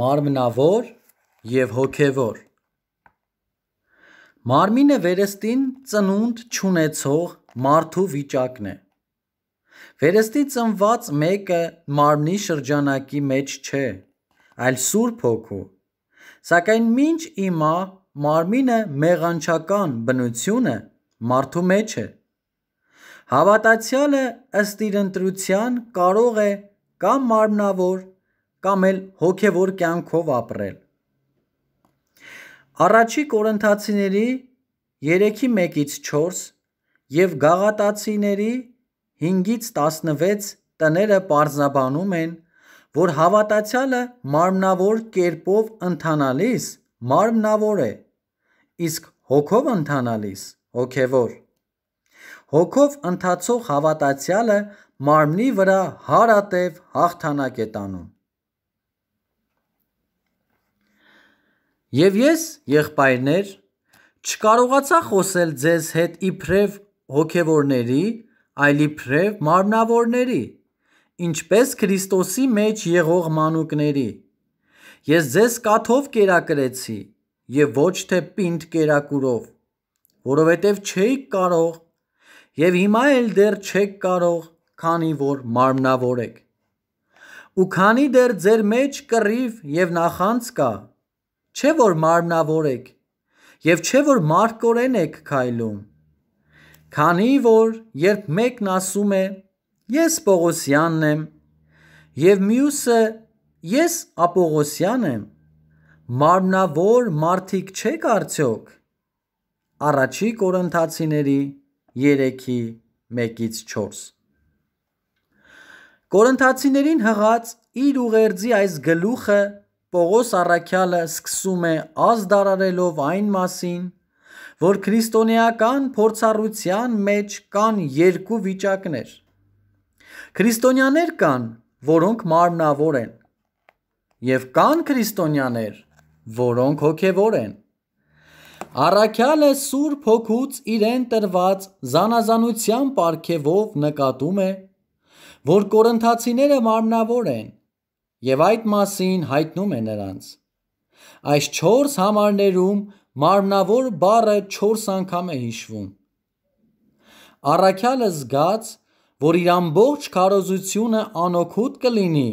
մարմնավոր եւ հոգևոր։ Մարմինը վերստին ծնունդ չունեցող մարդու վիճակն է։ Վերստի ծնված մեկը մարմնի շրջանակի մեջ չէ, այլ Սուրբ Հոգու։ Սակայն մինչ իմա մարմինը մեղանչական բնությունը մարդու մեջ է։ Հավատացյալը ըստ իր ընտրության կարող է կամ մարմնավոր կամ էլ հոգևոր կյանքով ապրել։ Առաջի Կորինթացիների 3-ի 1-ից 4 եւ Գաղատացիների 5-ից 16 տները պարզաբանում են, որ հավատացյալը մարմնավոր կերպով ընթանալիս մարմնավոր է, իսկ հոգով ընթանալիս հոգևոր։ Հոգով ընթացող հավատացյալը մարմնի վրա հարատև հաղթանակ է տանում։ Եվ ես, եղբայրներ, չկարողացա խոսել ձեզ հետ իբրև հոգևորների, այլ իբրև մարմնավորների, ինչպես Քրիստոսի մեջ եղող մանուկների։ Ես ձեզ կաթով կերակրեցի եւ ոչ թե պինդ կերակուրով, որովհետեւ չէիք կարող եւ հիմա էլ դեռ չեք կարող, քանի որ մարմնավոր եք։ Ու քանի դեռ ձեր մեջ կռիվ եւ նախանձ կա, Չէ որ մարմնավոր եք եւ չէ որ մարդկորեն եք քայլում։ Քանի որ երբ մեկն ասում է ես Պողոսյանն եմ եւ մյուսը ես Ապողոսյանն եմ, մարմնավոր մարդիկ չեք արդյոք։ Առաջի Կորինթացիների 3-ի 1-ից 4 Կորինթացիներին հղած իր ուղերձի այս գլուխը Պողոս առաքյալը սկսում է ազդարարելով այն մասին, որ քրիստոնեական փորձառության մեջ կան երկու վիճակներ։ Քրիստոնյաներ կան, որոնք մարմնավոր են, եւ կան քրիստոնյաներ, որոնք հոգեվոր են։ Առաքյալը Սուրբ Հոգուց իրեն տրված զանազանության պարգևով նկատում է, որ կորընթացիները մարմնավոր են եւ այդ մասին հայտնում է նրանց։ Այս 4 համարներում մարմնավոր բառը 4 անգամ է հիշվում։ Առաքյալը զգաց, որ իր ամբողջ քարոզությունը անօգուտ կլինի,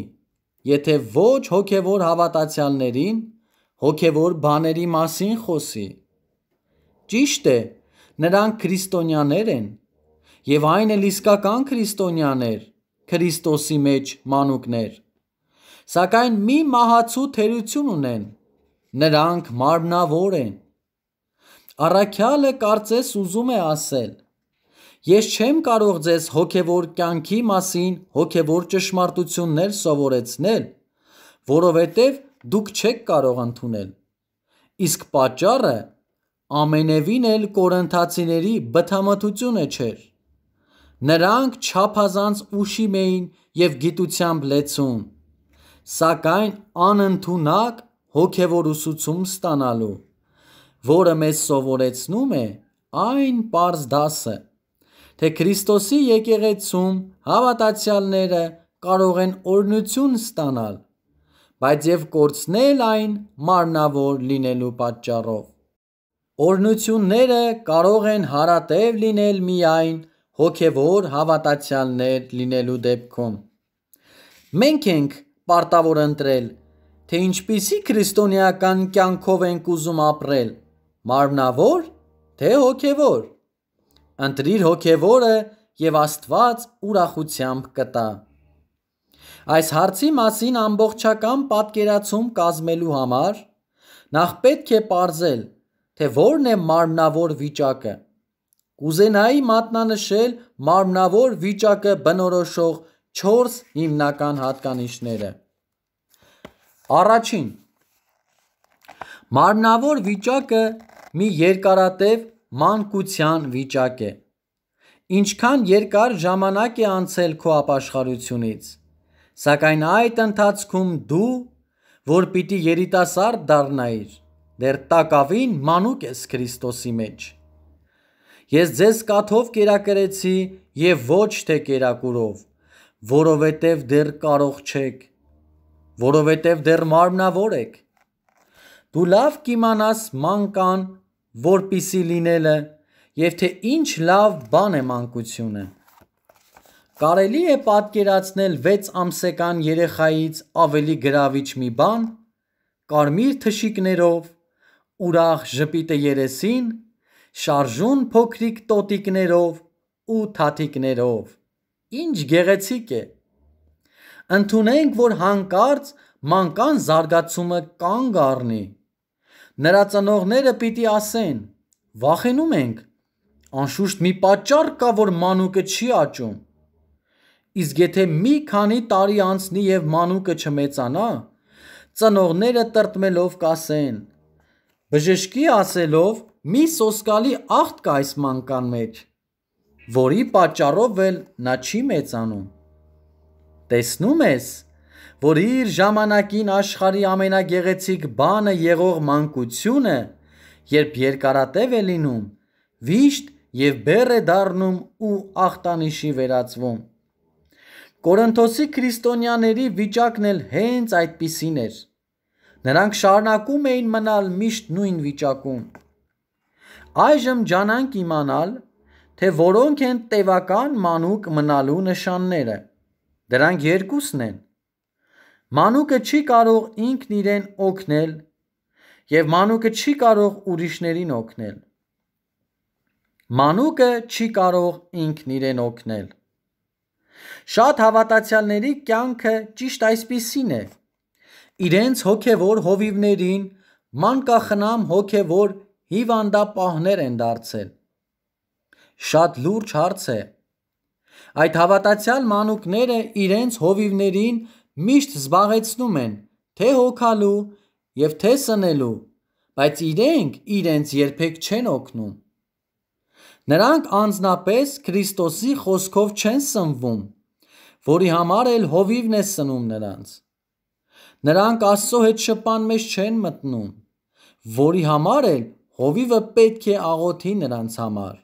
եթե ոչ հոգևոր հավատացյալներին հոգևոր բաների մասին խոսի։ Ճիշտ է, նրանք քրիստոնյաներ են, եւ այն էլ իսկական քրիստոնյաներ, Քրիստոսի մեջ մանուկներ սակայն մի մահացու թերություն ունեն, նրանք մարմնավոր են։ Առաքյալը կարծես ուզում է ասել. Ես չեմ կարող ձեզ հոգևոր կյանքի մասին հոգևոր ճշմարտություններ սովորեցնել, որովհետև դուք չեք կարող ընդունել։ Իսկ պատճառը ամենևին էլ կորընթացիների բթամտությունը չէր։ Նրանք չափազանց ուշիմ էին եւ գիտությամբ լեցուն սակայն անընդունակ հոգևոր ուսուցում ստանալու, որը մեզ սովորեցնում է այն པարզ դասը, թե Քրիստոսի եկեղեցում հավատացյալները կարող են օրհնություն ստանալ, բայց եւ կորցնել այն մարնավոր լինելու պատճառով։ Օրնությունները կարող են հարատև լինել միայն հոգևոր հավատացյալներ լինելու դեպքում։ Մենք ենք պարտավոր ընտրել, թե ինչպիսի քրիստոնեական կյանքով ենք ուզում ապրել՝ մարմնավոր, թե հոգևոր։ Ընտրիր հոգևորը եւ Աստված ուրախությամբ կտա։ Այս հարցի մասին ամբողջական պատկերացում կազմելու համար նախ պետք է ողրել, թե որն է մարմնավոր վիճակը։ Կուզենայի մատնանշել մարմնավոր վիճակը բնորոշող 4 հիմնական հատկանիշները։ Առաջին Մարմնավոր վիճակը մի երկարատև մանկության վիճակ է։ Ինչքան երկար ժամանակ է անցել քո ապաշխարությունից, սակայն այդ ընթացքում դու, որ պիտի երիտասարդ դառնայիր, դեռ տակավին մանուկ ես Քրիստոսի մեջ։ Ես ձեզ կաթով կերակրեցի եւ ոչ թե կերակուրով, որովհետև դեռ կարող չեք, որովհետև դեռ մարմնավոր եք։ Դու լավ կիմանաս մանկան, որպիսի լինելը, եւ թե ինչ լավ բան է մանկությունը։ Կարելի է պատկերացնել 6 ամսական երեխայից ավելի գրավիչ մի բան՝ կարմիր թշիկներով, ուրախ ժպիտը երեսին, շարժուն փոքրիկ տոտիկներով ու թաթիկներով։ Ինչ գեղեցիկ է։ Ընթունենք, որ հանկարծ մանկան զարգացումը կանգ առնի։ Նրա ծնողները պիտի ասեն. «Վախենում ենք։ Անշուշտ մի պատճառ կա, որ մանուկը չի աճում»։ Իսկ եթե մի քանի տարի անցնի եւ մանուկը չմեծանա, ծնողները տրտմելով կասեն. «Բժշկի ասելով, մի սոսկալի աղտ կա այս մանկան մեջ» որի պատճառով էլ նա չի մեծանում։ Տեսնում ես, որ իր ժամանակին աշխարի ամենագեղեցիկ բանը եղող մանկությունը, երբ երկարատև է լինում, վիշտ եւ բեռ է դառնում ու ախտանիշի վերածվում։ Կորինթոսի քրիստոնյաների վիճակն էլ հենց այդպիսին էր։ Նրանք շարունակում էին մնալ միշտ նույն վիճակում։ Այժմ ջանանք իմանալ, թե որոնք են տևական մանուկ մնալու նշանները։ Դրանք երկուսն են։ Մանուկը չի կարող ինքն իրեն օգնել եւ մանուկը չի կարող ուրիշներին օգնել։ Մանուկը չի կարող ինքն իրեն օգնել։ Շատ հավատացյալների կյանքը ճիշտ այսպիսին է։ Իրենց հոգևոր հովիվներին մանկախնամ հոգևոր հիվանդապահներ են դարձել։ Շատ լուրջ հարց է։ Այդ հավատացյալ մանուկները իրենց հովիվներին միշտ զբաղեցնում են թե հոգալու եւ թե սնելու, բայց իրենք իրենց երբեք չեն օգնում։ Նրանք անznապես Քրիստոսի խոսքով չեն սնվում, որի համար էլ հովիվն է սնում նրանց։ Նրանք Աստծո հետ շփման մեջ չեն մտնում, որի համար էլ հովիվը պետք է աղոթի նրանց համար։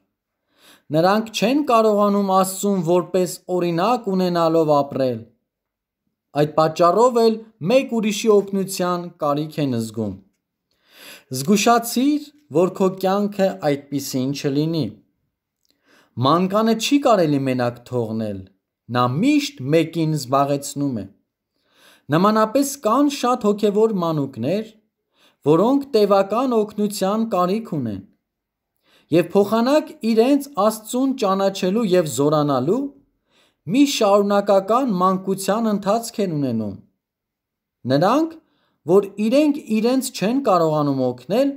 Նրանք չեն կարողանում Աստծուն որպես օրինակ ունենալով ապրել։ Այդ պատճառով էլ մեկ ուրիշի օգնության կարիք են զգում։ Զգուշացիր, որ քո կյանքը այդպիսին չլինի։ Մանկանը չի կարելի մենակ թողնել։ Նա միշտ մեկին զբաղեցնում է։ Նմանապես կան շատ հոգևոր մանուկներ, որոնք տևական օգնության կարիք ունեն եւ փոխանակ իրենց Աստծուն ճանաչելու եւ զորանալու մի շարունակական մանկության ընթացք են ունենում։ Նրանք, որ իրենք իրենց չեն կարողանում օգնել,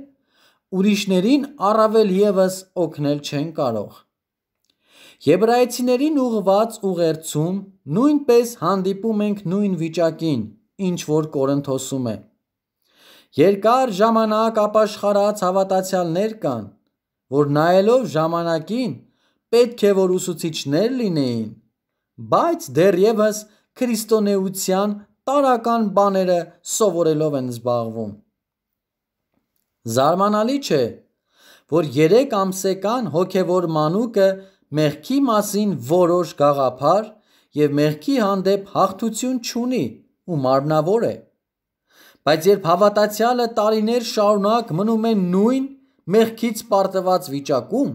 ուրիշներին առավել եւս օգնել չեն կարող։ Եբրայեցիներին ուղված ուղերձում նույնպես հանդիպում ենք նույն վիճակին, ինչ որ Կորինթոսում է։ Երկար ժամանակ ապաշխարած հավատացյալներ կան, որ նայելով ժամանակին պետք է որ ուսուցիչներ լինեին, բայց դեռևս քրիստոնեության տարական բաները սովորելով են զբաղվում։ Զարմանալի չէ, որ 3 ամսեկան հոգևոր մանուկը մեղքի մասին որոշ գաղափար եւ մեղքի հանդեպ հաղթություն չունի ու մարմնավոր է։ Բայց երբ հավատացյալը տարիներ շարունակ մնում է նույն մեղքից պարտված վիճակում,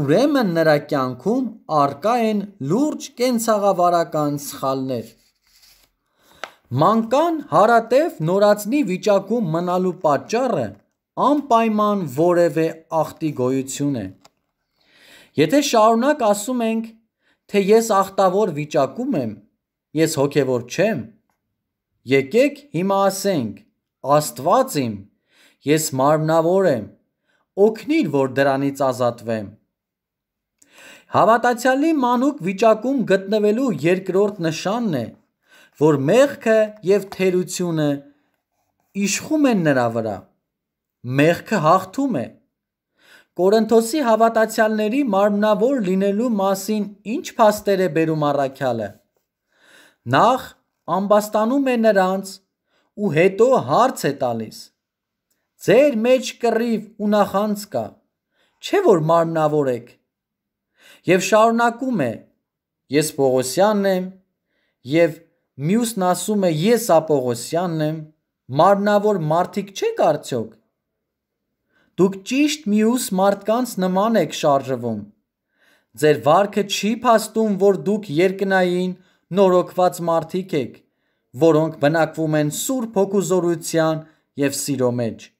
ուրեմն նրա կյանքում արկա են լուրջ կենցաղավարական սխալներ։ Մանկան հարատև նորածնի վիճակում մնալու պատճառը անպայման որևէ ախտի գոյություն է։ Եթե շարունակ ասում ենք, թե ես ախտավոր վիճակում եմ, ես հոգևոր չեմ, եկեք հիմա ասենք, Աստված իմ, ես մարմնավոր եմ, օգնիր, որ դրանից ազատվեմ։ Հավատացյալի մանուկ վիճակում գտնվելու երկրորդ նշանն է, որ մեղքը եւ թերությունը իշխում են նրա վրա։ Մեղքը հաղթում է։ Կորինթոսի հավատացյալների մարմնավոր լինելու մասին ինչ փաստեր է բերում առաքյալը։ Նախ ամբաստանում է նրանց ու հետո հարց է տալիս Ձեր մեջ կռիվ ու նախանց կա։ Չէ որ մարմնավոր եք։ Եվ շարունակում է. Ես Պողոսյանն եմ, եւ մյուսն ասում է ես Ապողոսյանն եմ, մարմնավոր մարդիկ չեք արդյոք։ Դուք ճիշտ մյուս մարդկանց նման եք շարժվում։ Ձեր վարքը չի փաստում, որ դուք երկնային նորոգված մարդիկ եք, որոնք բնակվում են Սուրբ հոգուզորության եւ սիրո մեջ։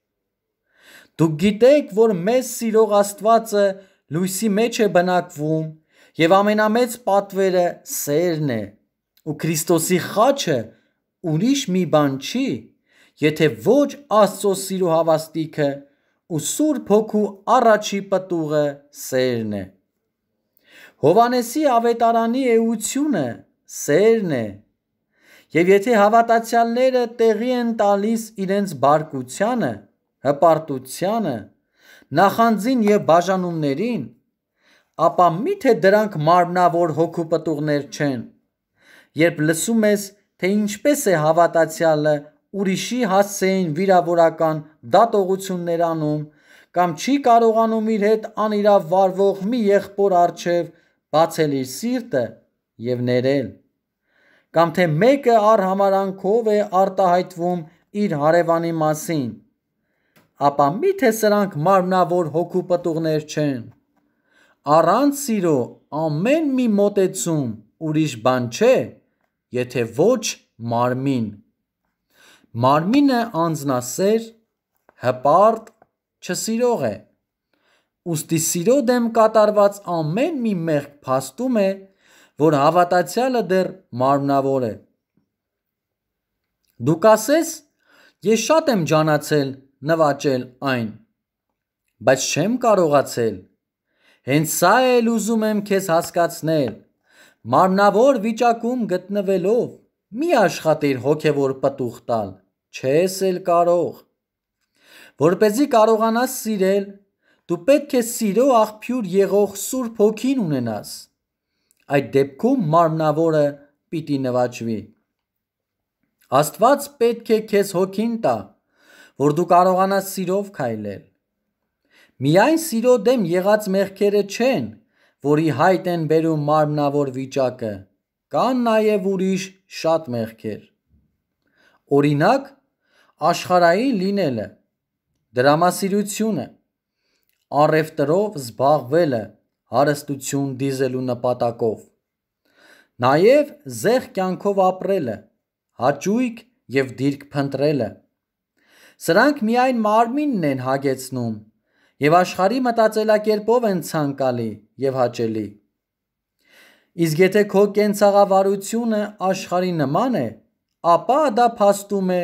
Դուք գիտեք, որ մեզ սիրող Աստվածը լույսի մեջ է բնակվում եւ ամենամեծ պատվերը սերն է։ Ու Քրիստոսի խաչը ուրիշ մի բան չի, եթե ոչ Աստծո սիրո հավաստիքը ու Սուրբ Հոգու առաջի պտուղը սերն է։ Հովանեսի ավետարանի էությունը սերն է։ Եվ եթե հավատացյալները տեղի են տալիս իրենց բարկությանը, հպարտությանը, նախանձին եւ բաժանումներին, ապա միթե դրանք մարմնավոր հոգու պտուղներ չեն։ Երբ լսում ես, թե ինչպես է հավատացյալը ուրիշի հասցեին վիրավորական դատողություններ անում կամ չի կարողանում իր հետ անիրավ վարվող մի եղբոր արչև բացել իր սիրտը եւ ներել կամ թե մեկը առհամարանքով է արտահայտվում իր հարևանի մասին ապա միթե սրանք մարմնավոր հոգու պտուղներ չեն։ Առանց սիրո ամեն մի մոտեցում ուրիշ բան չէ, եթե ոչ մարմին։ Մարմինը անznասեր, հպարտ, չսիրող է։ Ոստի սիրո դեմ կատարված ամեն մի մեղք փաստում է, որ հավատացյալը դեռ մարմնավոր է։ Դու կասես, ես շատ եմ ճանաչել նվաճել այն։ Բայց չեմ կարողացել։ Հենց սա էլ ուզում եմ քեզ հասկացնել։ Մարմնավոր վիճակում գտնվելով մի աշխատիր հոգևոր պտուղ տալ, չես էլ կարող։ Որ เป զի կարողանաս սիրել, դու պետք է սիրո աղբյուր եղող Սուրբ Հոգին ունենաս։ Այդ դեպքում մարմնավորը պիտի նվաճվի։ Աստված պետք է քեզ հոգին տա, որ դու կարողանաս սիրով քայլել։ Միայն սիրո դեմ եղած մեղքերը չեն, որի հայտ են բերում մարմնավոր վիճակը, կան նաև ուրիշ շատ մեղքեր։ Օրինակ, աշխարհային լինելը, դրամասիրությունը, առևտրով զբաղվելը, հարստություն դիզելու նպատակով։ Նաև զեղ կյանքով ապրելը, հաճույք եւ դիրք փնտրելը Սրանք միայն մարմինն են հագեցնում եւ աշխարհի մտածելակերպով են ցանկալի եւ հաճելի։ Իսկ եթե քո կենցաղավարությունը աշխարհի նման է, ապա դա փաստում է,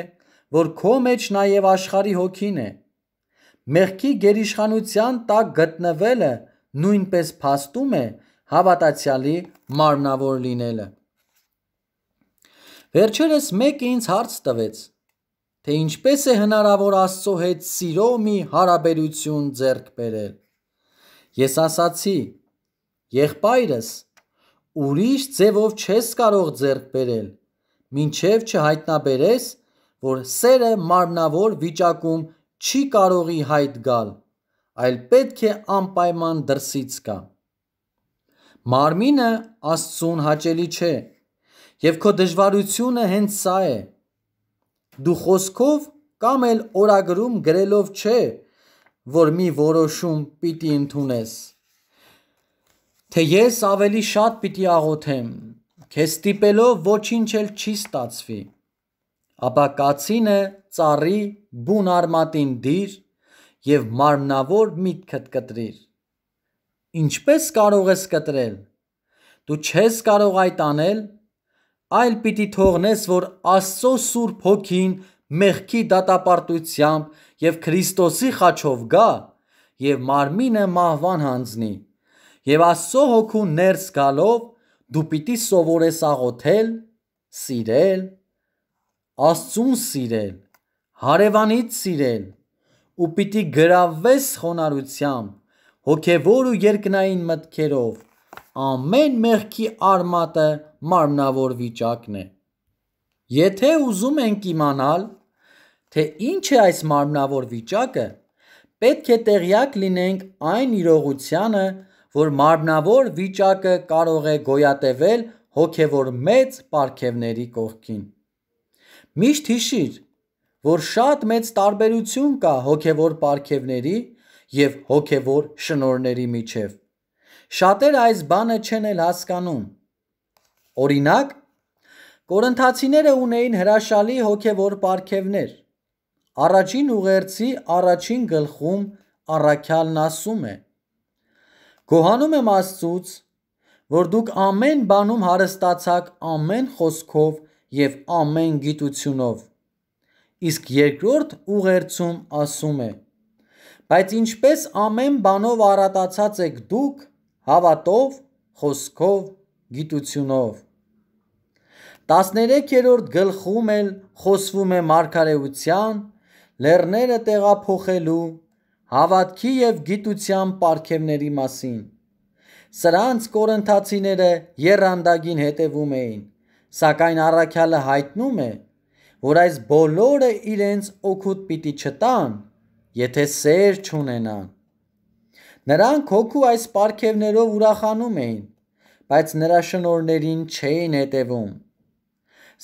որ քո մեջ նաև աշխարհի հոգին է։ Մեղքի գերիշխանության տակ գտնվելը նույնպես փաստում է հավատացյալի մարմնավոր լինելը։ Վերջերս մեկ ինձ հարց տվեց թե ինչպես է հնարավոր Աստծո հետ սիրո մի հարաբերություն ձեռք բերել։ Ես ասացի. «Եղբայրս, ուրիշ ձևով չես կարող ձեռք բերել, մինչև չհայտնաբերես, որ սերը մարմնավոր վիճակում չի կարողի հայտ գալ, այլ պետք է անպայման դրսից գա»։ Մարմինը Աստծուն հաճելի չէ, եւ քո դժվարությունը հենց սա է, Դու խոսքով կամ էլ օրագրում գրելով չէ, որ մի որոշում պիտի ընդունես։ Թե ես ավելի շատ պիտի աղոթեմ, քեզ ստիպելով ոչինչ էլ չի ստացվի։ Ապա կացինը ծառի բուն արմատին դիր եւ մարմնավոր միտքդ կտրիր։ Ինչպես կարող ես կտրել։ Դու չես կարող այդ անել, այլ պիտի թողնես, որ Աստծո Սուրբ Հոգին մեղքի դատապարտությամբ և Քրիստոսի խաչով գա և մարմինը մահվան հանձնի: Եվ Աստծո Հոգու ներս գալով, դու պիտի սովորես աղոթել, սիրել, Աստծուն սիրել, հարևանիդ սիրել ու պիտի գրավվես խոնարհությամբ, հոգևոր ու երկնային մտքերով, ամեն մեղքի արմատը մարմնավոր վիճակն է։ Եթե ուզում ենք իմանալ, թե ինչ է այս մարմնավոր վիճակը, պետք է տեղյակ լինենք այն իրողությանը, որ մարմնավոր վիճակը կարող է գոյատևել հոգևոր մեծ պարգևների կողքին։ Միշտ հիշիր, որ շատ մեծ տարբերություն կա հոգևոր պարգևների եւ հոգևոր շնորհների միջև։ Շատերը այս բանը չեն էլ հասկանում։ Օրինակ, Կորինթացիները ունեին հրաշալի հոգևոր պարգևներ։ Առաջին ուղերձի առաջին գլխում առաքյալն ասում է. Գոհանում եմ Աստծուց, որ դուք ամեն բանում հարստացաք ամեն խոսքով եւ ամեն գիտությունով։ Իսկ երկրորդ ուղերձում ասում է. Բայց ինչպես ամեն բանով առատացած եք դուք հավատով, խոսքով գիտությունով։ 13-րդ գլխում էլ խոսվում է մարգարեության, լեռները տեղափոխելու, հավատքի եւ գիտության պարգևների մասին։ Սրանց կորընթացիները երանդագին հետևում էին, սակայն առաքյալը հայտնում է, որ այս բոլորը իրենց օգուտ պիտի չտան, եթե սեր չունենան։ Նրանք հոգու այս պարգևներով ուրախանում էին, բայց նրա շնորներին չէին հետևում։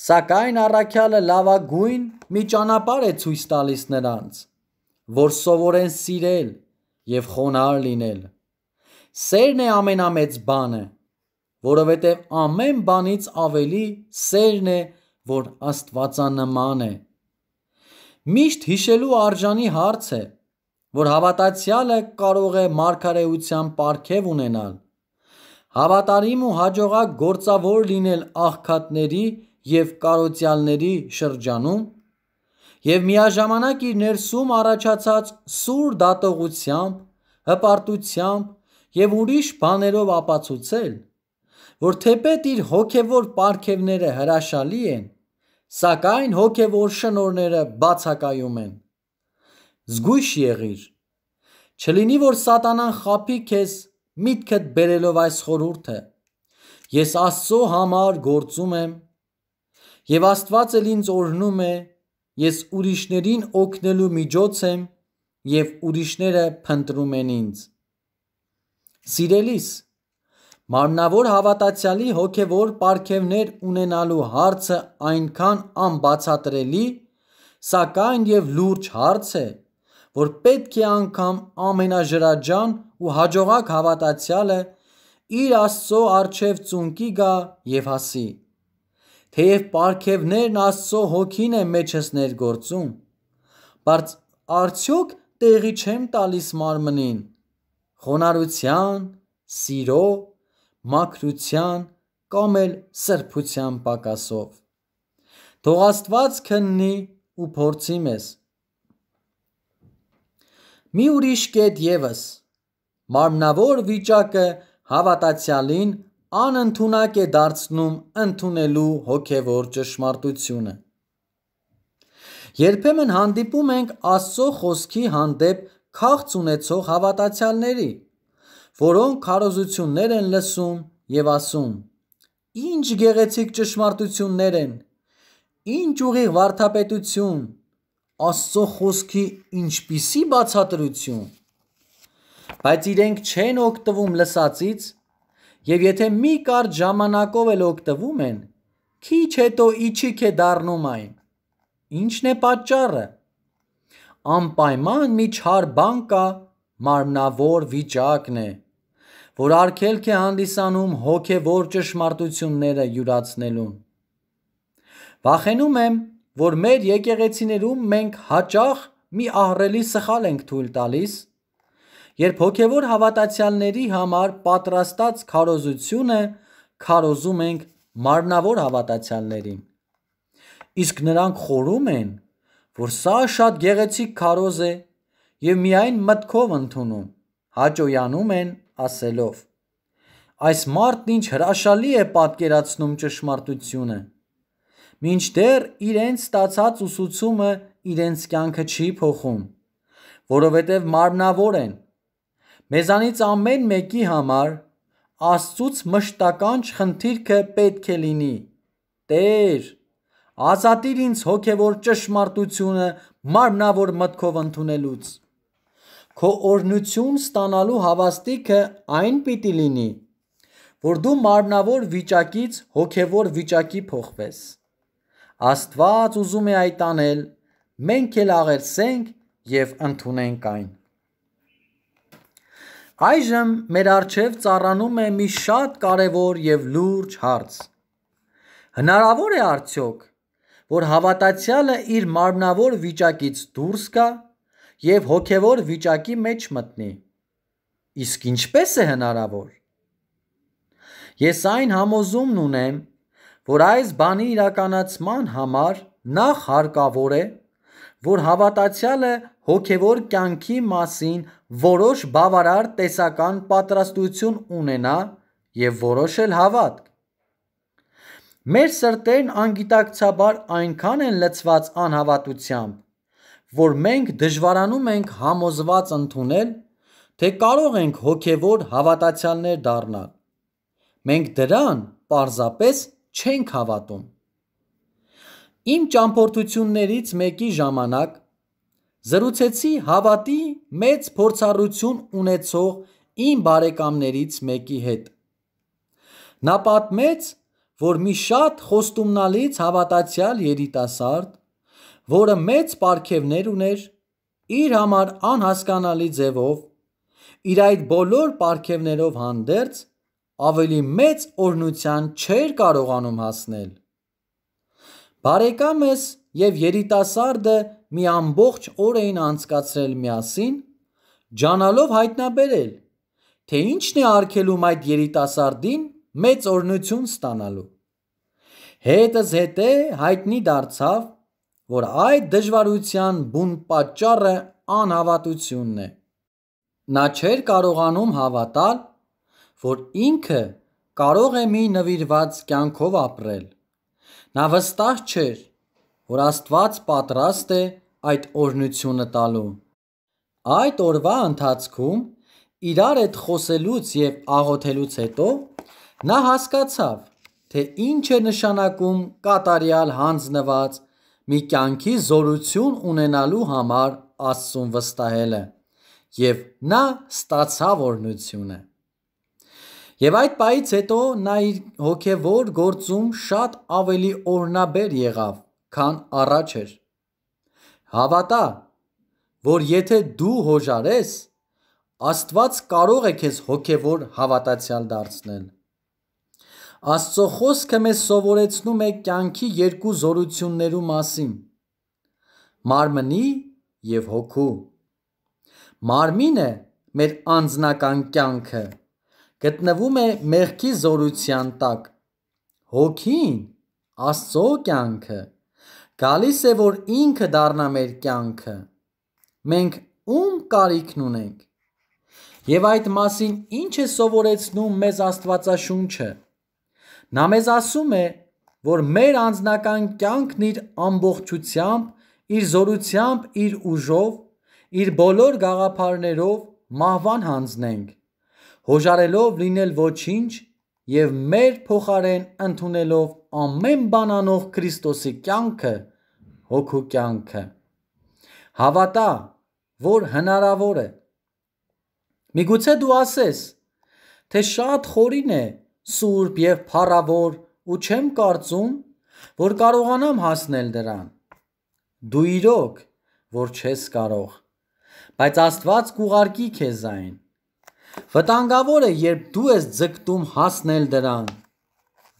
Սակայն առաքյալը լավագույն մի ճանապարհ է ցույց տալիս նրանց, որ սովորեն սիրել եւ խոնար լինել։ Սերն է ամենամեծ բանը, որովհետեւ ամեն բանից ավելի սերն է, որ Աստվածանման է։ Միշտ հիշելու արժանի հարց է, որ հավատացյալը կարող է մարգարեության պարգև ունենալ, հավատարիմ ու հաջողակ գործավոր լինել աղքատների և կարոտյալների շրջանում և միաժամանակ իր ներսում առաջացած սուր դատողությամբ, հպարտությամբ և ուրիշ բաներով ապացուցել, որ թեպետ իր հոգևոր պարգևները հրաշալի են, սակայն հոգևոր շնորհները բացակայում են: Զգույշ եղիր: Չլինի որ սատանան խաբի քեզ միտքդ բերելով այս խորհուրդը ես Աստծո համար գործում եմ եւ Աստված էլ ինձ օրհնում է ես ուրիշներին օգնելու միջոց եմ եւ ուրիշները փնտրում են ինձ սիրելիս մարմնավոր հավատացյալի հոգեվոր պարգևներ ունենալու հարցը այնքան անբացատրելի սակայն եւ լուրջ հարց է որ պետք է անգամ ամենաժրաջան ու հաջողակ հավատացյալը իր Աստծո առջև ծունկի գա և հասի: Թեև պարգևներն Աստծո Հոգին է մեջս ներգործում, բայց արդյոք տեղի չեմ տալիս մարմնին խոնարհության, սիրո, մաքրության կամ էլ սրբության պակասով: Թող Աստված քննի ու փորձի մեզ: Մի ուրիշ կետ ևս. մարմնավոր վիճակը հավատացյալին անընդունակ է դարձնում ընդունելու հոգևոր ճշմարտությունը։ Երբեմն հանդիպում ենք Աստծո խոսքի հանդեպ քաղց ունեցող հավատացյալների, որոնք քարոզություններ են լսում եւ ասում. Ինչ գեղեցիկ ճշմարտություններ են։ Ինչ ուղիղ վարդապետություն, Աստծո խոսքի ինչպիսի բացատրություն։ Բայց իրենք չեն օգտվում լսածից, եւ եթե մի կարճ ժամանակով էլ օգտվում են, քիչ հետո իչիք է դառնում այն։ Ինչն է պատճառը։ Անպայման մի չար բան կա, մարմնավոր վիճակն է, որ արգելք է հանդիսանում հոգևոր ճշմարտությունները յուրացնելուն։ Վախենում եմ, որ մեր եկեղեցիներում մենք հաճախ մի ահռելի սխալ ենք թույլ տալիս, երբ հոգևոր հավատացյալների համար պատրաստած քարոզությունը քարոզում ենք մարմնավոր հավատացյալներին։ Իսկ նրանք խորում են, որ սա շատ գեղեցիկ քարոզ է եւ միայն մտքով ընդունում, հաճոյանում են ասելով. Այս մարդն ինչ հրաշալի է պատկերացնում ճշմարտությունը։ Մինչդեռ իրենց ստացած ուսուցումը իրենց կյանքը չի փոխում, որովհետև մարմնավոր են։ Մեզանից ամեն մեկի համար Աստծուց մշտականջ խնդիրքը պետք է լինի. Տեր, ազատիր ինձ հոգևոր ճշմարտությունը մարմնավոր մտքով ընդունելուց։ Քո օրնություն ստանալու հավաստիքը այն պիտի լինի, որ դու մարմնավոր վիճակից հոգևոր վիճակի փոխվես։ Աստված ուզում է այդ անել, մենք էլ աղերսենք եւ ընդունենք այն։ Այժմ մեր արժև ծառանում է մի շատ կարևոր եւ լուրջ հարց։ Հնարավոր է արդյոք, որ հավատացյալը իր մարմնավոր վիճակից դուրս գա եւ հոգեվոր վիճակի մեջ մտնի։ Իսկ ինչպես է հնարավոր։ Ես այն համոզումն ունեմ, որ այս բանի իրականացման համար նախ հարկավոր է, որ հավատացյալը հոգևոր կյանքի մասին որոշ բավարար տեսական պատրաստություն ունենա և որոշ էլ հավատք։ Մեր սրտերն անգիտակցաբար այնքան են լցված անհավատությամբ, որ մենք դժվարանում ենք համոզված ընդունել, թե կարող ենք հոգևոր հավատացյալներ դառնալ։ Մենք դրան պարզապես չենք հավատում։ Իմ ճամփորդություններից մեկի ժամանակ զրուցեցի հավատի մեծ փորձառություն ունեցող իմ բարեկամներից մեկի հետ։ Նա պատմեց, որ մի շատ խոստումնալից հավատացյալ երիտասարդ, որը մեծ պարգևներ ուներ, իր համար անհասկանալի ձևով իր այդ բոլոր պարգևներով հանդերձ ավելի մեծ օրհնության չէր կարողանում հասնել։ Բարեկամս եւ երիտասարդը մի ամբողջ օր էին անցկացրել միասին, ջանալով հայտնաբերել, թե ինչն է արգելում այդ երիտասարդին մեծ օրհնություն ստանալու։ Հետս հետե հայտնի դարձավ, որ այդ դժվարության բուն պատճառը անհավատությունն է։ Նա չէր կարողանում հավատալ, որ ինքը կարող է մի նվիրված կյանքով ապրել։ Նա վստահ չէր, որ Աստված պատրաստ է այդ օրնությունը տալու։ Այդ օրվա ընթացքում իրար հետ խոսելուց եւ աղոթելուց հետո նա հասկացավ, թե ինչ է նշանակում կատարյալ հանձնված մի կյանքի զորություն ունենալու համար Աստծուն վստահելը, եւ նա ստացավ օրնությունը։ Եվ այդ պահից հետո նա իր հոգևոր գործում շատ ավելի օրնաբեր եղավ, քան առաջ էր։ Հավատա, որ եթե դու հոժարես, Աստված կարող է քեզ հոգևոր հավատացյալ դարձնել։ Աստծո խոսքը մեզ սովորեցնում է կյանքի երկու զորություններու մասին՝ մարմնի եւ հոգու։ Մարմինը մեր անձնական կյանքը գտնվում է մեղքի զորության տակ։ Հոգին, Աստծո կյանքը, գալիս է, որ ինքը դառնա մեր կյանքը։ Մենք ում կարիքն ունենք։ Եվ այդ մասին ինչ է սովորեցնում մեզ Աստվածաշունչը։ Նա մեզ ասում է, որ մեր անձնական կյանքն իր ամբողջությամբ, իր զորությամբ, իր ուժով, իր բոլոր գաղափարներով մահվան հանձնենք հոժարելով լինել ոչինչ և մեր փոխարեն ընդունելով ամեն բան անող Քրիստոսի կյանքը, հոգու կյանքը։ Հավատա, որ հնարավոր է։ Միգուցե դու ասես, թե շատ խորին է, սուրբ եւ փառավոր ու չեմ կարծում, որ կարողանամ հասնել դրան։ Դու իրոք, որ չես կարող։ Բայց Աստված կուղարկի քեզ այն Վտանգավոր է, երբ դու ես ձգտում հասնել դրան։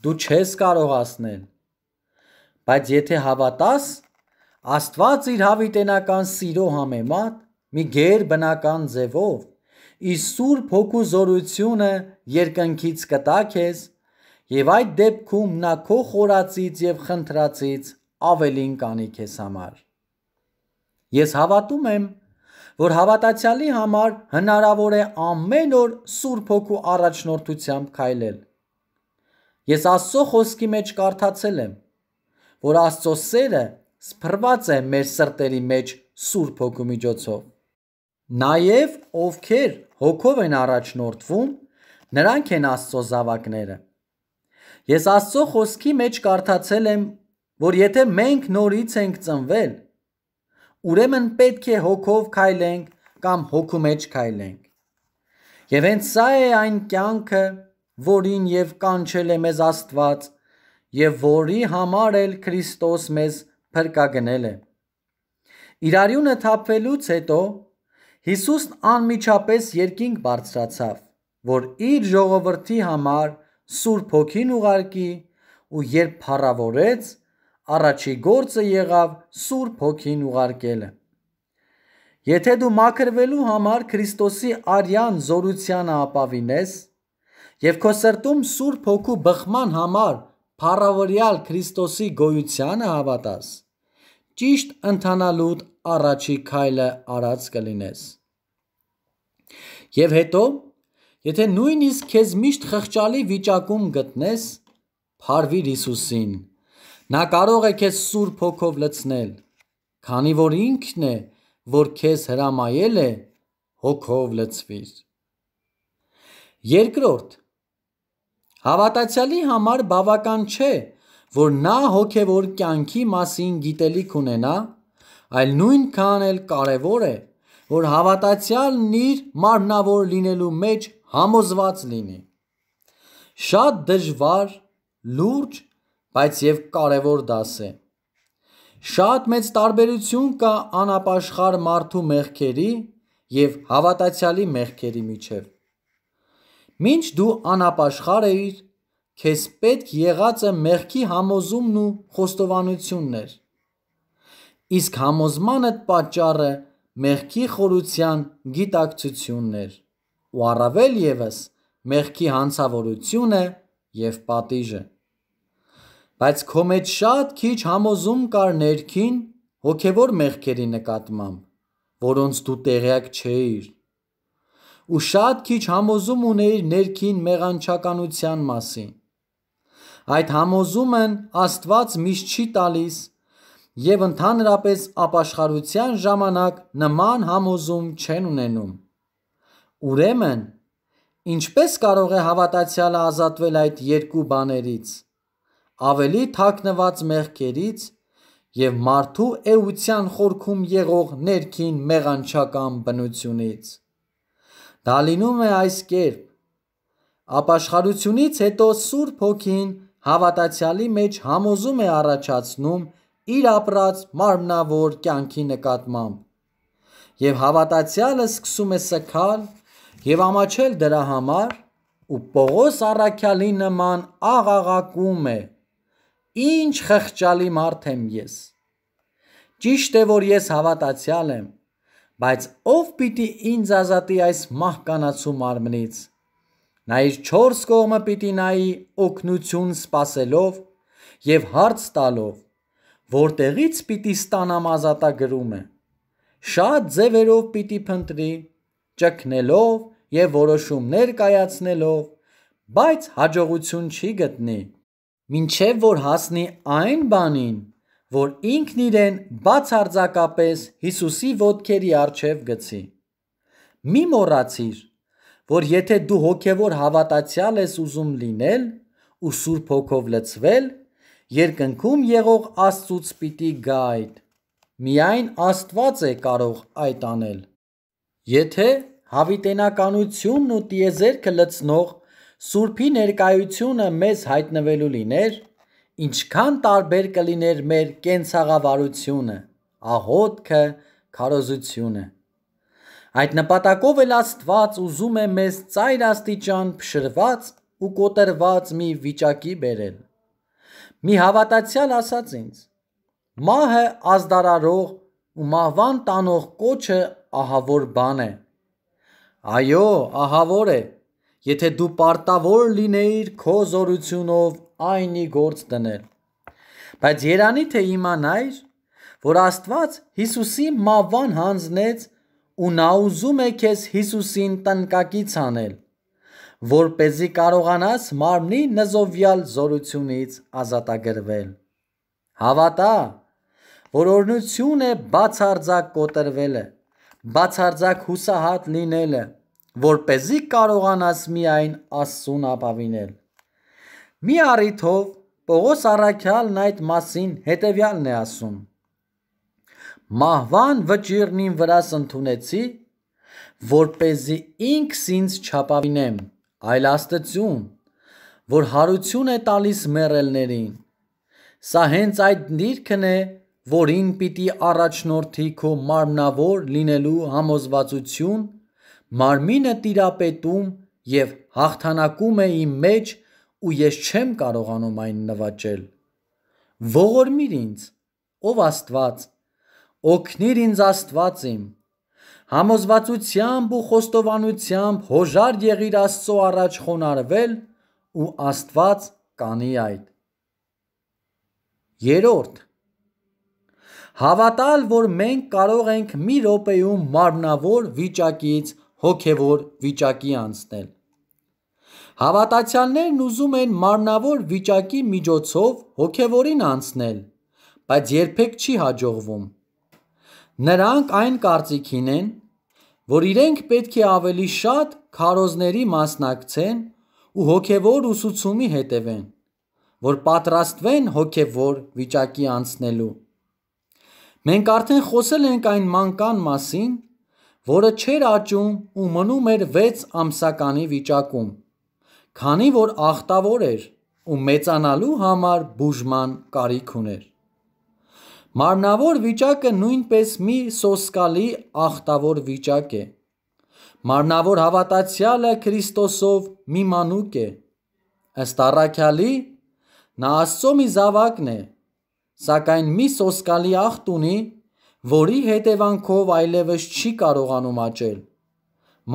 Դու չես կարող հասնել։ Բայց եթե հավատաս, Աստված իր հավիտենական սիրո համեմատ մի ģեր բնական ձևով իր Սուրբ Հոգու զորությունը երկնքից կտա քեզ, եւ այդ դեպքում նա քո խորացից եւ խնդրածից ավելին կանի քեզ համար։ Ես հավատում եմ, որ հավատացյալի համար հնարավոր է ամեն օր Սուրբ Հոգու առաջնորդությամբ քայլել։ Ես Աստծո խոսքի մեջ կարդացել եմ, որ Աստծո սերը սփռված է մեր սրտերի մեջ Սուրբ Հոգու միջոցով։ Նաև ովքեր հոգով են առաջնորդվում, նրանք են Աստծո զավակները։ Ես Աստծո խոսքի մեջ կարդացել եմ, որ եթե մենք նորից ենք ծնվել, ուրեմն պետք է հոգով քայլենք կամ հոգու մեջ քայլենք։ Եվ հենց սա է այն կյանքը, որին եւ կանչել է մեզ Աստված, եւ որի համար էլ Քրիստոս մեզ փրկագնել է։ Իր արյունը թափվելուց հետո Հիսուսն անմիջապես երկինք բարձրացավ, որ իր ժողովրդի համար Սուրբ Հոգին ուղարկի ու երբ փառավորեց, առաջի գործը եղավ Սուրբ Հոգին ուղարկելը։ Եթե դու մաքրվելու համար Քրիստոսի արյան զորությանը ապավինես եւ քո սրտում Սուրբ Հոգու բխման համար փառավորյալ Քրիստոսի գոյությանը հավատաս, ճիշտ ընթանալուդ առաջի քայլը արած կլինես։ Եվ հետո, եթե նույնիսկ քեզ միշտ խղճալի վիճակում գտնես, Փարվիր Հիսուսին Նա կարող է քեզ Սուրբ Հոգով լցնել, քանի որ ինքն է, որ քեզ հրամայել է հոգով լցվիր։ Երկրորդ. Հավատացյալի համար բավական չէ, որ նա հոգևոր կյանքի մասին գիտելիք ունենա, այլ նույնքան էլ կարևոր է, որ հավատացյալն իր մարմնավոր լինելու մեջ համոզված լինի։ Շատ դժվար, լուրջ բայց եւ կարեւոր դաս է։ Շատ մեծ տարբերություն կա անապաշխար մարդու մեղքերի եւ հավատացյալի մեղքերի միջև։ Մինչ դու անապաշխար էիր, քեզ պետք եղածը մեղքի համոզումն ու խոստովանությունն էր։ Իսկ համոզմանը պատճառը մեղքի խորության գիտակցությունն էր ու առավել եւս մեղքի հանցավորությունը եւ պատիժը։ Բայց քո մեջ շատ քիչ համոզում կար ներքին հոգևոր մեղքերի նկատմամբ, որոնց դու տեղյակ չէիր։ Ու շատ քիչ համոզում ունեիր ներքին մեղանչականության մասին։ Այդ համոզումն Աստված միշտ չի տալիս, եւ ընդհանրապես ապաշխարության ժամանակ նման համոզում չեն ունենում։ Ուրեմն, ինչպես կարող է հավատացյալը ազատվել այդ երկու բաներից ավելի թաքնված մեղքերից և մարդու էության խորքում եղող ներքին մեղանչական բնությունից։ Դա լինում է այս կերպ. ապաշխարությունից հետո Սուրբ Հոգին հավատացյալի մեջ համոզում է առաջացնում իր ապրած մարմնավոր կյանքի նկատմամբ, և հավատացյալը սկսում է սգալ և ամաչել դրա համար, ու Պողոս առաքյալի նման աղաղակում է. Ինչ խղճալի մարդ եմ ես։ Ճիշտ է, որ ես հավատացյալ եմ, բայց ով պիտի ինձ ազատի այս մահկանացու մարմնից։ Նա իր 4 կողմը պիտի նայի օկնություն սпасելով եւ հարց տալով, որտեղից պիտի ստանամ ազատագրումը։ Շատ ձևերով պիտի փնտրի, ճկնելով եւ որոշումներ կայացնելով, բայց հաջողություն չի գտնի մինչև որ հասնի այն բանին, որ ինքն իրեն բացարձակապես Հիսուսի ոտքերի առջև գցի։ Մի մոռացիր, որ եթե դու հոգևոր հավատացյալ ես ուզում լինել ու Սուրբ Հոգով լցվել, երկնքում եղող Աստծուց պիտի գա այդ։ Միայն Աստված է կարող այդ անել։ Եթե հավիտենականությունն ու տիեզերքը լցնող Սուրբի ներկայությունը մեզ հայտնվելու լիներ, ինչքան տարբեր կլիներ մեր կենցաղավարությունը, աղոթքը, քարոզությունը։ Այդ նպատակով էլ Աստված ուզում է մեզ ծայրաստիճան փշրված ու կոտրված մի վիճակի բերել։ Մի հավատացյալ ասաց ինձ. «Մահը ազդարարող ու մահվան տանող կոչը ահավոր բան է»։ Այո, ահավոր է, եթե դու պարտավոր լինեիր քո զորությունով այնի գործ դնել։ Բայց երանի թե իմանայր, որ Աստված Հիսուսի մավան հանձնեց ու նա ուզում է քեզ Հիսուսին տնկակից անել, որ เป զի կարողանաս մարմնի նզովյալ զորությունից ազատագրվել։ Հավատա, որ օրնություն է բացարձակ կոտրվելը, բացարձակ հուսահատ լինելը, որ เป զի կարողանաս միայն Աստծուն ապավինել։ Մի առիթով Պողոս առաքյալն այդ մասին հետևյալն է ասում. Մահվան վճիրն իմ վրաս ընդունեցի, որ เป զի ինքս ինձ չապավինեմ, այլ Աստծուն, որ հարություն է տալիս մեռելներին։ Սա հենց այդ դիրքն է, որին պիտի առաջնորդի քո մարմնավոր լինելու համոզվածություն մարմինը տիրապետում և հաղթանակում է իմ մեջ ու ես չեմ կարողանում այն նվաճել: Ողորմիր ինձ, ով Աստված, օգնիր ինձ Աստված իմ: Համոզվածությամբ ու խոստովանությամբ հոժար եղիր Աստծո առաջ խոնարհվել ու Աստված կանի այդ: 3. Հավատալ, որ մենք կարող ենք մի րոպեում մարմնավոր վիճակից հոգևոր վիճակի անցնել։ Հավատացյալներն ուզում են մարմնավոր վիճակի միջոցով հոգևորին անցնել, բայց երբեք չի հաջողվում։ Նրանք այն կարծիքին են, որ իրենք պետք է ավելի շատ քարոզների մասնակցեն ու հոգևոր ուսուցումի հետևեն, որ պատրաստվեն հոգևոր վիճակի անցնելու։ Մենք արդեն խոսել ենք այն մանկան մասին, որը չէր աճում ու մնում էր վեց ամսականի վիճակում, քանի որ ախտավոր էր ու մեծանալու համար բուժման կարիք ուներ։ Մարմնավոր վիճակը նույնպես մի սոսկալի ախտավոր վիճակ է։ Մարմնավոր հավատացյալը Քրիստոսով մի մանուկ է։ Ըստ առաքյալի նա Աստծո մի զավակն է, սակայն մի սոսկալի ախտ ունի, որի հետևանքով այլևս չի կարողանում աճել։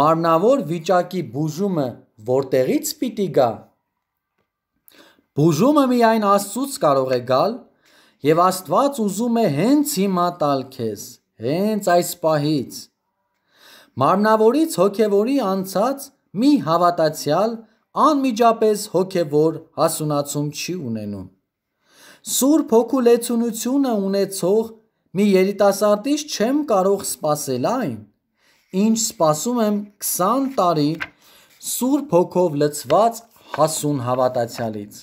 Մարմնավոր վիճակի բուժումը որտեղից պիտի գա։ Բուժումը միայն Աստծուց կարող է գալ, եւ Աստված ուզում է հենց հիմա տալ քեզ, հենց այս պահից։ Մարմնավորից հոգևորի անցած մի հավատացյալ անմիջապես հոգևոր հասունացում չի ունենում։ Սուրբ հոգու լեցունությունը ունեցող Մի երիտասարդից չեմ կարող սпасել այն, ինչ սпасում եմ 20 տարի Սուրբ Հոգով լցված հասուն հավատացյալից։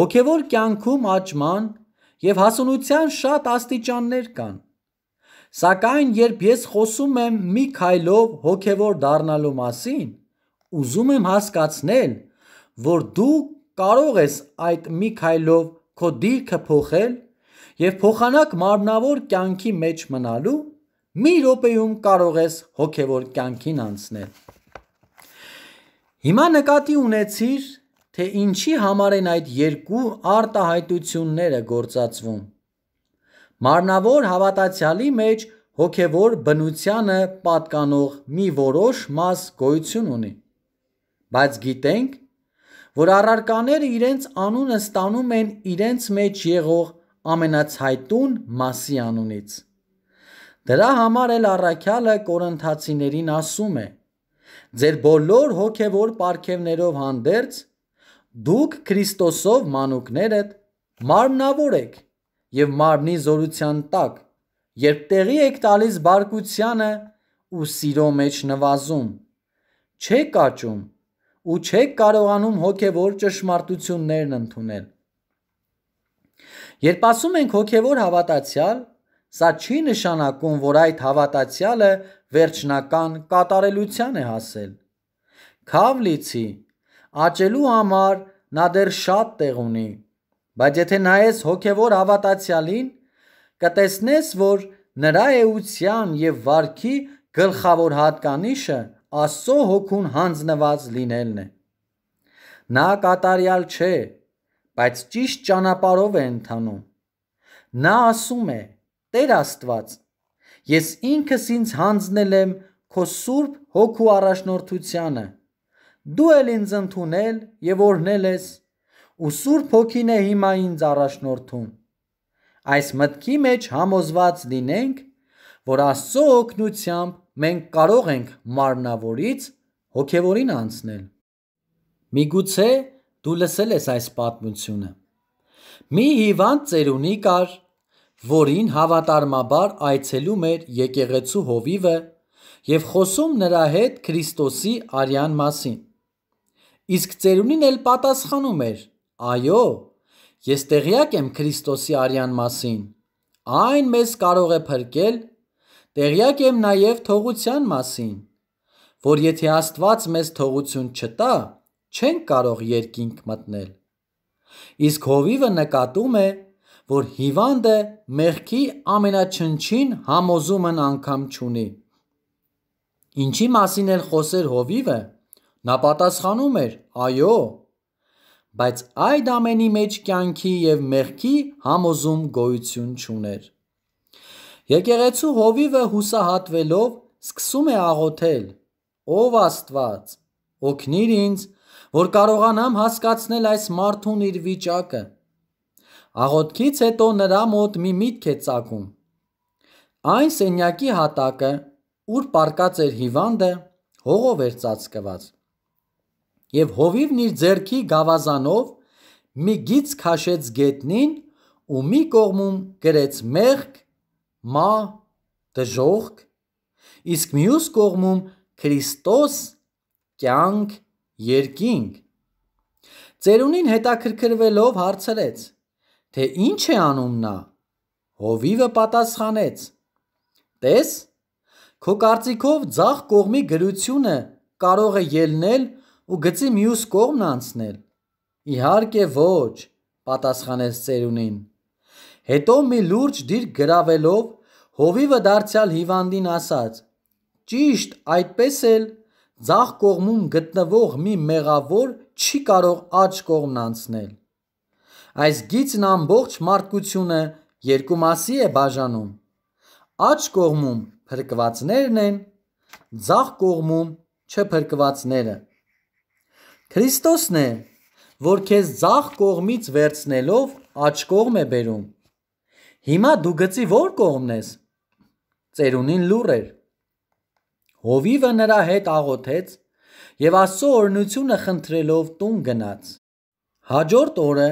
Հոգևոր կյանքում աճման եւ հասունության շատ աստիճաններ կան։ Սակայն երբ ես խոսում եմ մի քայլով հոգևոր դառնալու մասին, ուզում եմ հասկացնել, որ դու կարող ես այդ մի քայլով քո դիրքը փոխել և փոխանակ մարմնավոր կյանքի մեջ մնալու, մի րոպեում կարող ես հոգևոր կյանքին անցնել: Հիմա նկատի ունեցիր, թե ինչի համար են այդ երկու արտահայտությունները գործածվում: Մարմնավոր հավատացյալի մեջ հոգևոր բնությանը պատկանող մի որոշ մաս գոյություն ունի: Բայց գիտենք, որ առարակաները իրենց անունը ստանում են իրենց մեջ եղող ամենացայտուն մասի անունից։ Դրա համար էլ առաքյալը կորընթացիներին ասում է. Ձեր բոլոր հոգևոր պարգևներով հանդերձ դուք Քրիստոսով մանուկներդ մարմնավոր եք եւ մարմնի զորության տակ, երբ տեղի եք տալիս բարկությանը ու սիրո մեջ նվազում։ Չեք աճում ու չեք կարողանում հոգևոր ճշմարտություններն ընդունել։ Երբ ասում ենք հոգևոր հավատացյալ, սա չի նշանակում, որ այդ հավատացյալը վերջնական կատարելության է հասել։ Քավլիցի աճելու համար նա դեռ շատ տեղ ունի, բայց եթե նայես հոգևոր հավատացյալին, կտեսնես, որ նրա էության եւ վարքի գլխավոր հատկանիշը Աստծո հոգուն հանձնված լինելն է։ Նա կատարյալ չէ, բայց ճիշտ ճանապարով է ընթանում։ Նա ասում է. Տեր Աստված, ես ինքս ինձ հանձնել եմ քո Սուրբ Հոգու առաջնորդությանը։ Դու ել ինձ ընդունել եւ օրհնել ես, ու Սուրբ Հոգին է հիմա ինձ առաջնորդում։ Այս մտքի մեջ համոզված լինենք, որ Աստծո օգնությամբ մենք կարող ենք մարմնավորից հոգևորին անցնել։ Միգուցե Դու լսել ես այս պատմությունը։ Մի հիվանդ ծերունի կար, որին հավատարմաբար այցելում էր եկեղեցու հովիվը եւ խոսում նրա հետ Քրիստոսի արյան մասին։ Իսկ ծերունին էլ պատասխանում էր. «Այո, ես տեղյակ եմ Քրիստոսի արյան մասին։ Այն մեզ կարող է փրկել, տեղյակ եմ նաեւ թողության մասին, որ եթե Աստված մեզ թողություն չտա, չեն կարող երկինք մտնել։ Իսկ հովիվը նկատում է, որ հիվանդը մեղքի ամենաչնչին համոզումն անգամ չունի։ Ինչի մասին էլ խոսեր հովիվը, նա պատասխանում էր. «Այո», բայց այդ ամենի մեջ կյանքի եւ մեղքի համոզում գոյություն չուներ։ Եկեղեցու հովիվը հուսահատվելով սկսում է աղոթել. «Ով Աստված, օգնիր ինձ որ կարողանամ հասկացնել այս մարդուն իր վիճակը։ Աղոթքից հետո նրա մոտ մի միտք է ծագում։ Այն սենյակի հատակը, ուր պարկած էր հիվանդը, հողով էր ծածկված։ Եվ հովիվն իր ձերքի գավազանով մի գից քաշեց գետնին ու մի կողմում գրեց մեղք, մա, դժողք, իսկ մյուս կողմում Քրիստոս, կյանք, Երկինք։ Ծերունին հետաքրքրվելով հարցրեց, թե ինչ է անում նա։ Հովիվը պատասխանեց. Տես, քո կարծիքով ցախ կողմի գրությունը կարող է ելնել ու գծի մյուս կողմն անցնել։ Իհարկե ոչ, պատասխանեց ծերունին։ Հետո մի լուրջ դիրք գրավելով հովիվը դարձյալ հիվանդին ասաց. Ճիշտ, այդպես էլ Ձախ կողմում գտնվող մի մեղավոր չի կարող աջ կողմն անցնել։ Այս գիծն ամբողջ մարդկությունը երկու մասի է բաժանում։ Աջ կողմում փրկվածներն են, ձախ կողմում չփրկվածները։ Քրիստոսն է, որ քեզ ձախ կողմից վերցնելով աջ կողմ է բերում։ Հիմա դու գծի ո՞ր կողմն ես։ Ծերունին լուր էր։ Հովիվը նրա հետ աղոթեց եւ Աստծո օրհնությունը խնդրելով տուն գնաց։ Հաջորդ օրը,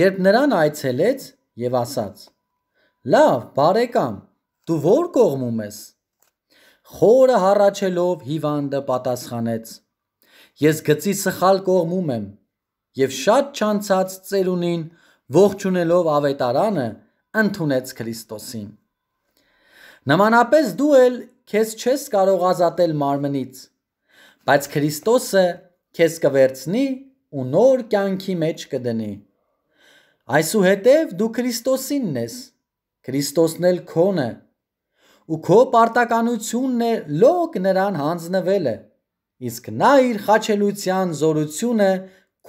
երբ նրան այցելեց եւ ասաց. «Լավ, բարեկամ, դու ո՞ր կողմում ես»։ Խորը հառաչելով հիվանդը պատասխանեց. «Ես գծի սխալ կողմում եմ»։ Եվ շատ չանցած ծերունին ողջունելով ավետարանը ընդունեց Քրիստոսին։ Նմանապես դու էլ քեզ չես կարող ազատել մարմնից, բայց Քրիստոսը քեզ կվերցնի ու նոր կյանքի մեջ կդնի։ Այսուհետև դու Քրիստոսինն ես, Քրիստոսն էլ քոնը, ու քո պարտականությունն է լոկ նրան հանձնվելը, իսկ նա իր խաչելության զորությունը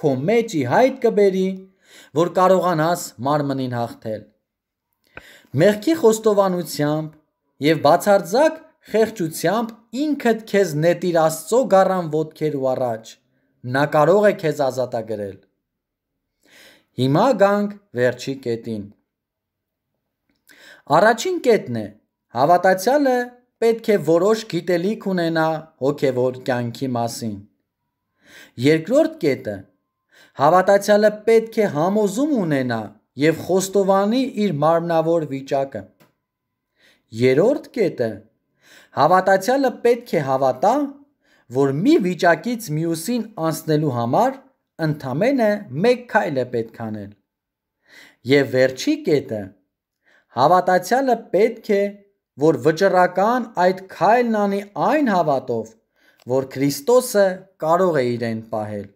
քո մեջ ի հայտ կբերի, որ կարողանաս մարմնին հաղթել։ Մեղքի խոստովանությամբ եւ բացարձակ խեղճությամբ ինքդ քեզ նետիր Աստծո գառան ոտքերու առաջ։ Նա կարող է քեզ ազատագրել։ Հիմա գանք վերջի կետին։ Առաջին կետն է. հավատացյալը պետք է որոշ գիտելիք ունենա հոգևոր կյանքի մասին։ Երկրորդ կետը. հավատացյալը պետք է համոզում ունենա եւ խոստովանի իր մարմնավոր վիճակը։ Երրորդ կետը Հավատացյալը պետք է հավատա, որ մի վիճակից մյուսին անցնելու համար ընդամենը մեկ քայլ է պետք անել։ Եվ վերջի կետը հավատացյալը պետք է որ վճռական այդ քայլն անի այն հավատով, որ Քրիստոսը կարող է իրեն պահել։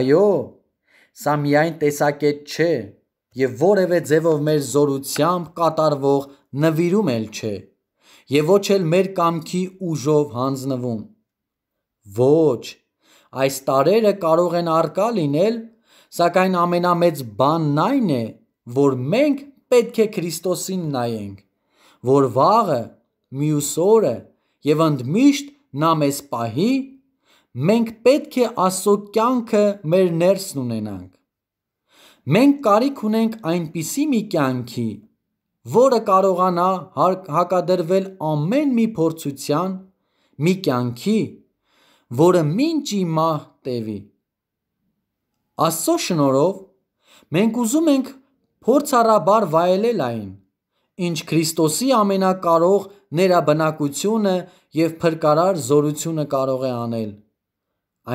Այո, սա միայն տեսակետ չէ, եւ որևէ ձևով մեր զորությամբ կատարվող նվիրում էլ չէ, և ոչ էլ մեր կամքի ուժով հանձնվում։ Ոչ, այս տարրերը կարող են առկա լինել, սակայն ամենամեծ բանն այն է, որ մենք պետք է Քրիստոսին նայենք, որ վաղը, մյուս օրը և ընդմիշտ Նա մեզ պահի, մենք պետք է Աստծո կյանքը մեր ներսն ունենանք։ Մենք կարիք ունենք այնպիսի մի կյանքի, որը կարողանա հակադրվել ամեն մի փորձության, մի կյանքի, որը մինչ հիմա տևի։ Աստծո շնորհով մենք ուզում ենք փորձառաբար վայելել այն, ինչ Քրիստոսի ամենակարող ներաբնակությունը և փրկարար զորությունը կարող է անել,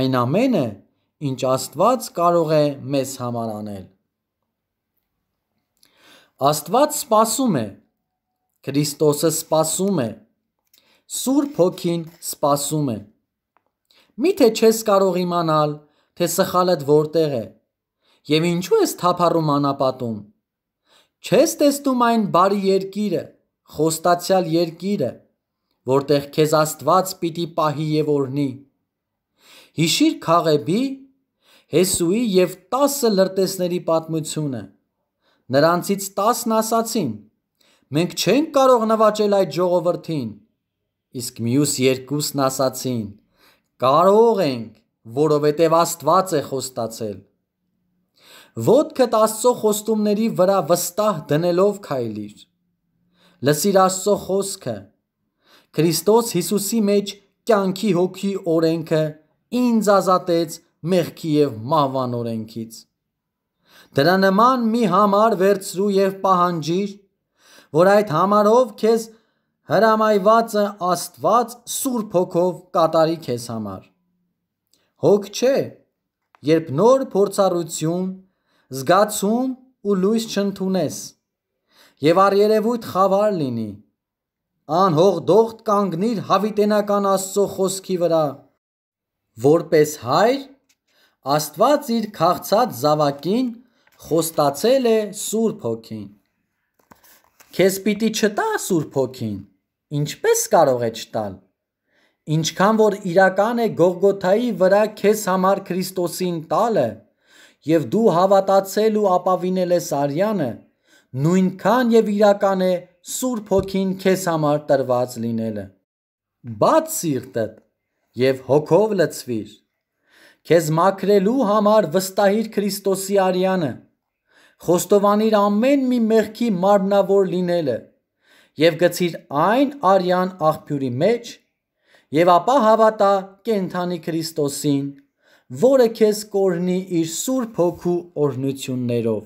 այն ամենը, ինչ Աստված կարող է մեզ համար անել։ Աստված սпасում է։ Քրիստոսը սпасում է։ Սուրբ Հոգին սпасում է։ Միթե չես կարող իմանալ, թե սխալդ որտեղ է եւ ինչու ես թափառում անապատում։ Չես տեսնում այն բարի երկիրը, խոստացյալ երկիրը, որտեղ քեզ Աստված պիտի պահի եւ օրհնի։ Հիշիր Խաղեբի, Հեսուի եւ 10 լրտեսների պատմությունը։ Նրանցից 10-ն ասացին. Մենք չենք կարող նվաճել այդ ժողովրդին։ Իսկ մյուս երկուսն ասացին. Կարող ենք, որովհետև Աստված է խոստացել։ Ոտքդ Աստծո խոստումների վրա վստահ դնելով քայլիր։ Լսիր Աստծո խոսքը։ Քրիստոս Հիսուսի մեջ կյանքի հոգի օրենքը ինձ ազատեց մեղքի եւ մահվան օրենքից։ Դրա նման մի համար վերցրու եւ պահանջիր, որ այդ համարով քեզ հրամայվածը Աստված Սուրբ Հոգով կատարի քեզ համար։ Հոգ չէ, երբ նոր փորձառություն, զգացում ու լույս չընդունես եւ արերևույթ խավար լինի անհող դողտ կանգնիր հավիտենական Աստծո խոսքի վրա որպես հայր Աստված իր քաղցած զավակին խոստացել է Սուրբ Հոգին։ Քեզ պիտի չտա Սուրբ Հոգին։ Ինչպես կարող է չտալ։ Ինչքան որ իրական է Գողգոթայի վրա քեզ համար Քրիստոսին տալը, եւ դու հավատացել ու ապավինել ես արյանը, նույնքան եւ իրական է Սուրբ Հոգին քեզ համար տրված լինելը։ Բաց սիրտդ եւ հոգով լցվիր։ Քեզ մաքրելու համար վստահիր Քրիստոսի արյանը, խոստովանիր ամեն մի մեղքի մարմնավոր լինելը եւ գցիր այն արյան աղբյուրի մեջ եւ ապա հավատա կենթանի Քրիստոսին, որը քեզ կորնի իր սուրբ հոգու օրհնություններով։